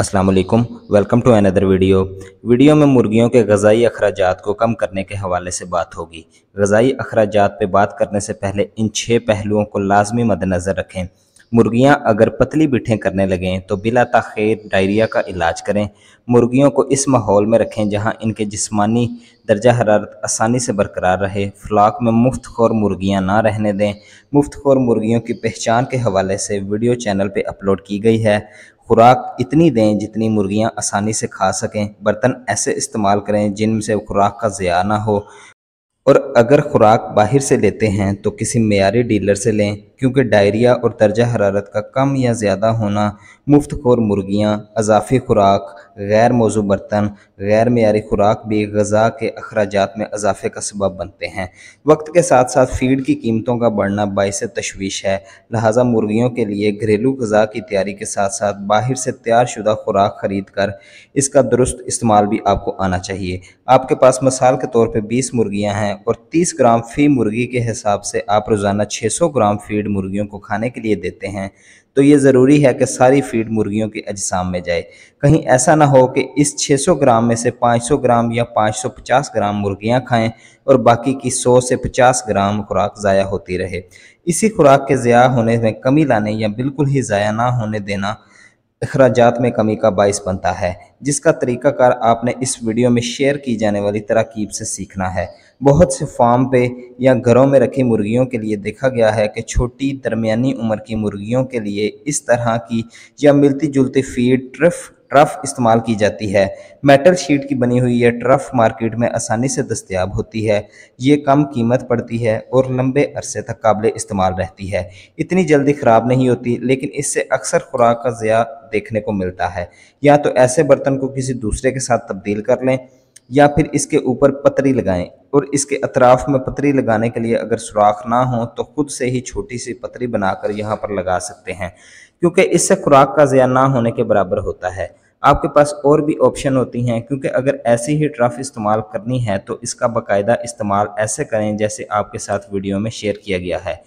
Aslam welcome to another video video में मुर्गियों के गज़ाई अखराज को कम करने के हवाले से बात होगी गज़ाई अखराज पर बात करने से पहले इन छः पहलुओं को लाजमी मद्दनज़र रखें मुर्गियाँ अगर पतली बिठें करने लगें तो बिला तखेर डायरिया का इलाज करें मुर्गियों को इस माहौल में रखें जहाँ इनके जिसमानी दर्जा हरारत आसानी से बरकरार रहे फ्लाक में मुफ्त खोर मुर्गियाँ ना रहने दें मुफ्त खोर मुर्गियों की पहचान के हवाले से वीडियो चैनल पर अपलोड की गई है खुराक इतनी दें जितनी मुर्गियां आसानी से खा सकें बर्तन ऐसे इस्तेमाल करें जिनसे खुराक का ज़्या ना हो और अगर खुराक बाहर से लेते हैं तो किसी मैारी डीलर से लें क्योंकि डायरिया और दर्जा हरारत का कम या ज़्यादा होना मुफ्त खोर मुर्गियाँ अजाफी खुराक गैर मौजू बर्तन गैर मीरी खुराक भी गज़ा के अखराज में अजाफे का सबब बनते हैं वक्त के साथ साथ फीड की कीमतों का बढ़ना बायस तशवीश है लिहाजा मुर्गियों के लिए घरेलू गज़ा की तैयारी के साथ साथ बाहर से तैयार शुदा खुराक ख़रीद कर इसका दुरुस्त इस्तेमाल भी आपको आना चाहिए आपके पास मिसाल के तौर पर बीस मुर्गियाँ हैं और तीस ग्राम फ़ी मुर्गी के हिसाब से आप रोज़ाना छः सौ ग्राम फीड मुर्गियों को खाने के लिए देते हैं तो ये ज़रूरी है कि सारी फीड मुर्गियों के अजसाम में जाए कहीं ऐसा ना हो कि इस 600 ग्राम में से 500 ग्राम या 550 ग्राम मुर्गियां खाएं और बाकी की 100 से 50 ग्राम खुराक ज़ाया होती रहे इसी खुराक के ज़ाया होने में कमी लाने या बिल्कुल ही ज़ाया ना होने देना अखराज में कमी का बायस बनता है जिसका तरीकाकार आपने इस वीडियो में शेयर की जाने वाली तरकीब से सीखना है बहुत से फार्म पे या घरों में रखी मुर्गियों के लिए देखा गया है कि छोटी दरमियानी उम्र की मुर्गियों के लिए इस तरह की या मिलती जुलती फीड ट्रफ ट्रफ इस्तेमाल की जाती है मेटल शीट की बनी हुई यह ट्रफ मार्केट में आसानी से दस्तियाब होती है ये कम कीमत पड़ती है और लंबे अरसे तक काबिल इस्तेमाल रहती है इतनी जल्दी ख़राब नहीं होती लेकिन इससे अक्सर खुराक का ज़िया देखने को मिलता है या तो ऐसे बर्तन को किसी दूसरे के साथ तब्दील कर लें या फिर इसके ऊपर पतरी लगाएं और इसके अतराफ में पतरी लगाने के लिए अगर सुराख ना हो तो खुद से ही छोटी सी पतरी बनाकर यहाँ पर लगा सकते हैं क्योंकि इससे खुराक का ज़्या ना होने के बराबर होता है आपके पास और भी ऑप्शन होती हैं क्योंकि अगर ऐसी ही ट्रफ इस्तेमाल करनी है तो इसका बाकायदा इस्तेमाल ऐसे करें जैसे आपके साथ वीडियो में शेयर किया गया है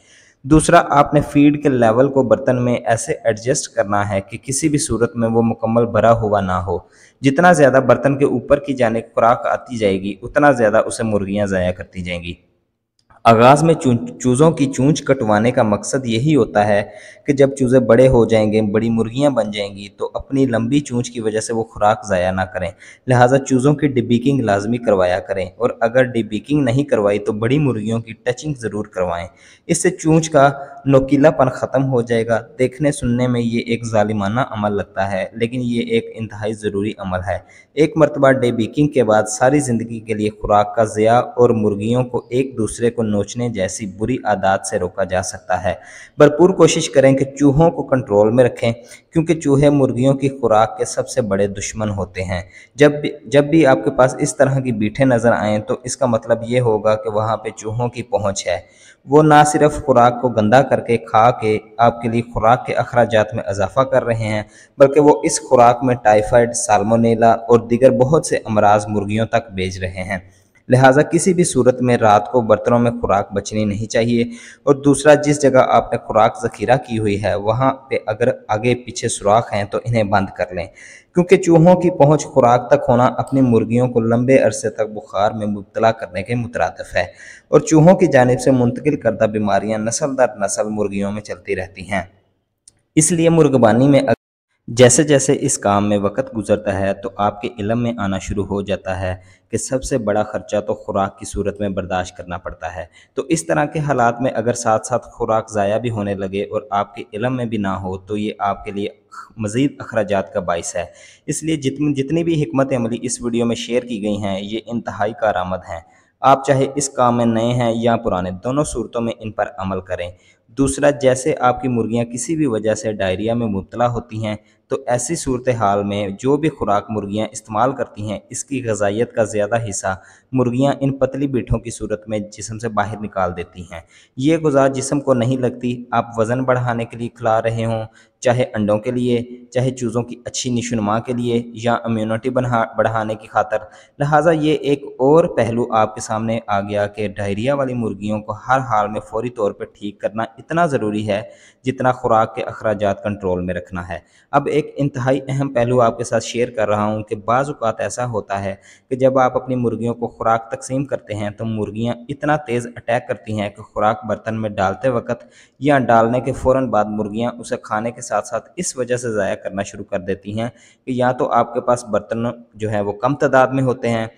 दूसरा आपने फीड के लेवल को बर्तन में ऐसे एडजस्ट करना है कि किसी भी सूरत में वो मुकम्मल भरा हुआ ना हो जितना ज़्यादा बर्तन के ऊपर की जाने खुराक आती जाएगी उतना ज़्यादा उसे मुर्गियाँ ज़ाया करती जाएंगी आगाज़ में चूज़ों की चूंच कटवाने का मकसद यही होता है कि जब चूज़े बड़े हो जाएंगे बड़ी मुर्गियां बन जाएंगी तो अपनी लंबी चूँच की वजह से वो खुराक ज़ाया ना करें लिहाजा चूज़ों की डिबीकिंग लाजमी करवाया करें और अगर डिबिकिंग नहीं करवाई तो बड़ी मुर्गियों की टचिंग ज़रूर करवाएं इससे चूंच का नोकीलापन ख़त्म हो जाएगा देखने सुनने में ये एक ालिमाना अमल लगता है लेकिन ये एक इंतहाई ज़रूरी अमल है एक मरतबा डिबिकिंग के बाद सारी ज़िंदगी के लिए खुराक का ज़िया और मुर्गियों को एक दूसरे को नोचने जैसी बुरी आदत से रोका जा सकता है भरपूर कोशिश करें कि चूहों को कंट्रोल में रखें क्योंकि चूहे मुर्गियों की खुराक के सबसे बड़े दुश्मन होते हैं जब जब भी आपके पास इस तरह की बीठे नज़र आएँ तो इसका मतलब ये होगा कि वहाँ पर चूहों की पहुँच है वो ना सिर्फ खुराक को गंदा करके खा के आपके लिए खुराक के अखराज में इजाफा कर रहे हैं बल्कि वो इस खुराक में टाइफाइड सालमोनेला और दीगर बहुत से अमराज मुर्गियों तक भेज रहे हैं लिहाजा किसी भी सूरत में रात को बर्तनों में खुराक बचनी नहीं चाहिए और दूसरा जिस जगह आपने खुराक ज़खीरा की हुई है वहाँ पे अगर आगे पीछे सुराख हैं तो इन्हें बंद कर लें क्योंकि चूहों की पहुँच खुराक तक होना अपनी मुर्गियों को लंबे अरसे तक बुखार में मुबतला करने के मुतरदफ है और चूहों की जानब से मुंतकिल करदा बीमारियाँ नसल दर नसल मुर्गियों में चलती रहती हैं इसलिए मुर्गबानी में जैसे जैसे इस काम में वक़्त गुजरता है तो आपके इलम में आना शुरू हो जाता है कि सबसे बड़ा ख़र्चा तो खुराक की सूरत में बर्दाश्त करना पड़ता है तो इस तरह के हालात में अगर साथ साथ खुराक ज़ाया भी होने लगे और आपके इलम में भी ना हो तो ये आपके लिए मज़ीद अखराज का बायस है इसलिए जितनी जितनी भी हमत अमली इस वीडियो में शेयर की गई हैं ये इंतहाई कार हैं आप चाहे इस काम में नए हैं या पुराने दोनों सूरतों में इन पर अमल करें दूसरा जैसे आपकी मुर्गियाँ किसी भी वजह से डायरिया में मुबतला होती हैं तो ऐसी सूरत हाल में जो भी खुराक मुर्गियाँ इस्तेमाल करती हैं इसकी गजाइत का ज़्यादा हिस्सा मुर्गियाँ इन पतली बीठों की सूरत में जिसम से बाहर निकाल देती हैं ये गुजार जिसम को नहीं लगती आप वज़न बढ़ाने के लिए खिला रहे हों चाहे अंडों के लिए चाहे चूज़ों की अच्छी निशुनमा के लिए या इम्यूनिटी बढ़ा बढ़ाने की खातर लिहाजा ये एक और पहलू आपके सामने आ गया कि डायरिया वाली मुर्गियों को हर हाल में फौरी तौर पर ठीक करना इतना ज़रूरी है जितना खुराक के अखराज कंट्रोल में रखना है अब एक इंतहाई अहम पहलू आपके साथ शेयर कर रहा हूँ कि बाज़ात ऐसा होता है कि जब आप अपनी मुर्गियों को खुराक तकसीम करते हैं तो मुर्गियाँ इतना तेज़ अटैक करती हैं कि खुराक बर्तन में डालते वक्त या डालने के फ़ौर बाद मुर्गियाँ उसे खाने के साथ साथ इस वजह से ज़ाया करना शुरू कर देती हैं कि या तो आपके पास बर्तन जो है वो कम तादाद में होते हैं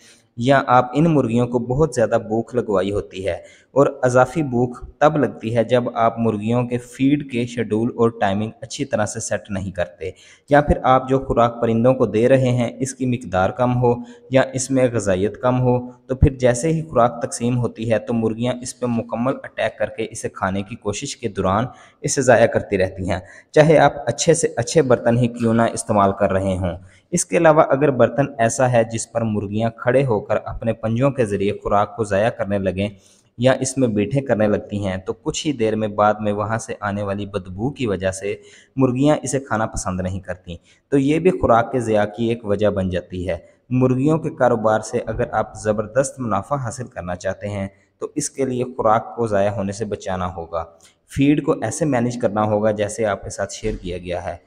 या आप इन मुर्गियों को बहुत ज़्यादा भूख लगवाई होती है और अजाफी भूख तब लगती है जब आप मुर्गियों के फीड के शेड्यूल और टाइमिंग अच्छी तरह से सेट नहीं करते या फिर आप जो खुराक परिंदों को दे रहे हैं इसकी मकदार कम हो या इसमें गजाइत कम हो तो फिर जैसे ही खुराक तकसीम होती है तो मुर्गियाँ इस पर मुकम्मल अटैक करके इसे खाने की कोशिश के दौरान इसे ज़ाया करती रहती हैं चाहे आप अच्छे से अच्छे बर्तन ही क्यों ना इस्तेमाल कर रहे हों इसके अलावा अगर बर्तन ऐसा है जिस पर मुर्गियां खड़े होकर अपने पंजों के ज़रिए खुराक को ज़ाया करने लगें या इसमें बीठे करने लगती हैं तो कुछ ही देर में बाद में वहाँ से आने वाली बदबू की वजह से मुर्गियाँ इसे खाना पसंद नहीं करती तो ये भी खुराक के ज़िया की एक वजह बन जाती है मुर्गियों के कारोबार से अगर आप ज़बरदस्त मुनाफा हासिल करना चाहते हैं तो इसके लिए खुराक को ज़ाया होने से बचाना होगा फीड को ऐसे मैनेज करना होगा जैसे आपके साथ शेयर किया गया है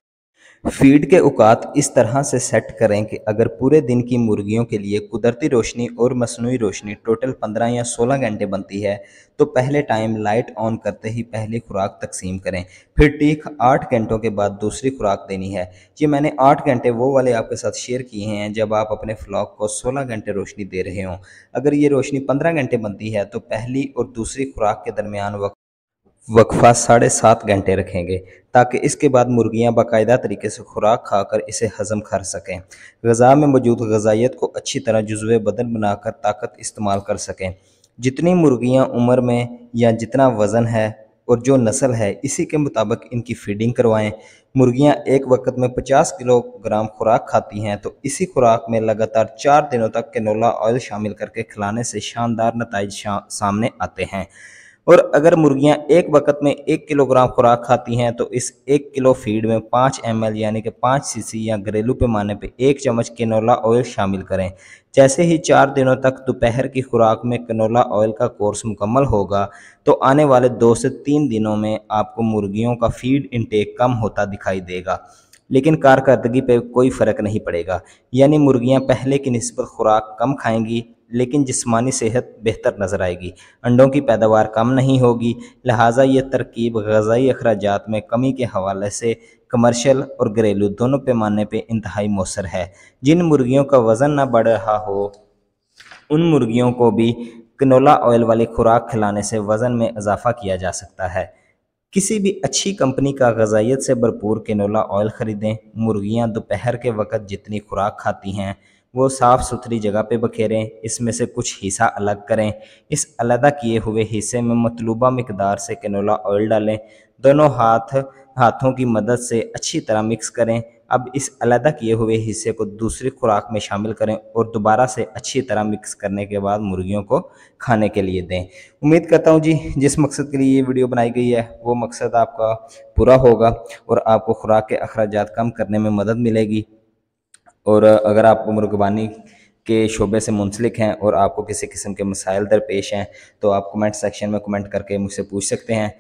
फीड के उकात इस तरह से सेट करें कि अगर पूरे दिन की मुर्गियों के लिए कुदरती रोशनी और मसनू रोशनी टोटल 15 या 16 घंटे बनती है तो पहले टाइम लाइट ऑन करते ही पहली खुराक तकसीम करें फिर ठीक आठ घंटों के बाद दूसरी खुराक देनी है ये मैंने आठ घंटे वो वाले आपके साथ शेयर किए हैं जब आप अपने फ्लॉक को सोलह घंटे रोशनी दे रहे हों अगर ये रोशनी पंद्रह घंटे बनती है तो पहली और दूसरी खुराक के दरमियान वक्त वक्फा साढ़े सात घंटे रखेंगे ताकि इसके बाद मुर्गियां बाकायदा तरीके से खुराक खाकर इसे हज़म कर सकें गज़ा में मौजूद गजाइत को अच्छी तरह जज्व बदन बनाकर ताकत इस्तेमाल कर सकें जितनी मुर्गियां उम्र में या जितना वज़न है और जो नस्ल है इसी के मुताबिक इनकी फीडिंग करवाएं मुर्गियां एक वक्त में 50 किलोग्राम खुराक खाती हैं तो इसी खुराक में लगातार चार दिनों तक कैनोला ऑयल शामिल करके खिलाने से शानदार नतज शा, सामने आते हैं और अगर मुर्गियां एक वक्त में एक किलोग्राम खुराक खाती हैं तो इस एक किलो फीड में पाँच एम यानी कि पाँच सीसी या घरेलू पैमाने पर एक चम्मच कैनोला ऑयल शामिल करें जैसे ही चार दिनों तक दोपहर की खुराक में कैनोला ऑयल का कोर्स मुकम्मल होगा तो आने वाले दो से तीन दिनों में आपको मुर्गियों का फीड इनटेक कम होता दिखाई देगा लेकिन कारकर्दगी पर कोई फ़र्क नहीं पड़ेगा यानी मुर्गियां पहले की नस्बत खुराक कम खाएंगी लेकिन जिसमानी सेहत बेहतर नज़र आएगी अंडों की पैदावार कम नहीं होगी लिहाजा ये तरकीब गजाई अखराज में कमी के हवाले से कमर्शल और घरेलू दोनों पैमाने पर इंतहाई मौसर है जिन मुर्गियों का वज़न ना बढ़ रहा हो उन मुर्गियों को भी कनोला ऑयल वाली खुराक खिलाने से वज़न में इजाफा किया जा सकता है किसी भी अच्छी कंपनी का गजाइत से भरपूर कनोला ऑयल ख़रीदें मुर्गियां दोपहर के वक्त जितनी खुराक खाती हैं वो साफ़ सुथरी जगह पे बखेरें इसमें से कुछ हिस्सा अलग करें इस अलहदा किए हुए हिस्से में मतलूबा मकदार से कैनोला ऑयल डालें दोनों हाथ हाथों की मदद से अच्छी तरह मिक्स करें अब इस अलहदा किए हुए हिस्से को दूसरी खुराक में शामिल करें और दोबारा से अच्छी तरह मिक्स करने के बाद मुर्गियों को खाने के लिए दें उम्मीद करता हूँ जी जिस मकसद के लिए ये वीडियो बनाई गई है वो मकसद आपका पूरा होगा और आपको खुराक के अखराज कम करने में मदद मिलेगी और अगर आप मुर्गबानी के शोबे से मुंसलिक हैं और आपको किसी किस्म के मसाइल दरपेश हैं तो आप कमेंट सेक्शन में कमेंट करके मुझसे पूछ सकते हैं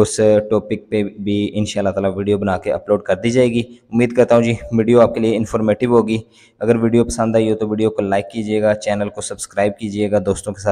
उस टॉपिक पे भी इन ताला वीडियो बना के अपलोड कर दी जाएगी उम्मीद करता हूँ जी वीडियो आपके लिए इन्फॉर्मेटिव होगी अगर वीडियो पसंद आई हो तो वीडियो को लाइक कीजिएगा चैनल को सब्सक्राइब कीजिएगा दोस्तों के साथ